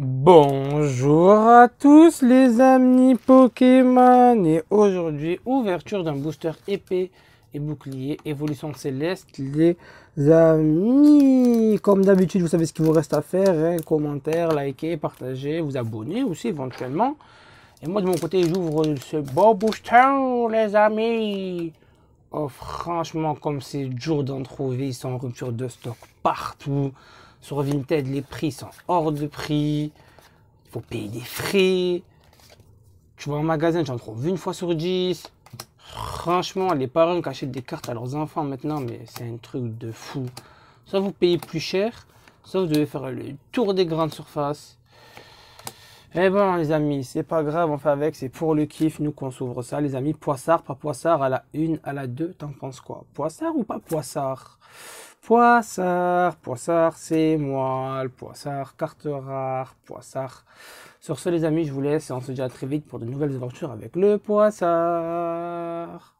Bonjour à tous les amis Pokémon et aujourd'hui ouverture d'un booster épée et bouclier évolution céleste les amis comme d'habitude vous savez ce qu'il vous reste à faire un hein. commentaire liker partager vous abonner aussi éventuellement et moi de mon côté j'ouvre ce beau booster les amis Oh, franchement, comme c'est dur d'en trouver, ils sont en rupture de stock partout. Sur Vinted, les prix sont hors de prix. Il faut payer des frais. Tu vois, en magasin, j'en trouve une fois sur dix. Franchement, les parents qui achètent des cartes à leurs enfants maintenant, mais c'est un truc de fou. Soit vous payez plus cher, soit vous devez faire le tour des grandes surfaces. Eh bon, les amis, c'est pas grave, on fait avec, c'est pour le kiff, nous qu'on s'ouvre ça, les amis. Poissard, pas Poissard, à la une, à la deux, t'en penses quoi Poissard ou pas Poissard Poissard, Poissard, c'est moi, le Poissard, carte rare, Poissard. Sur ce les amis, je vous laisse et on se dit à très vite pour de nouvelles aventures avec le Poissard.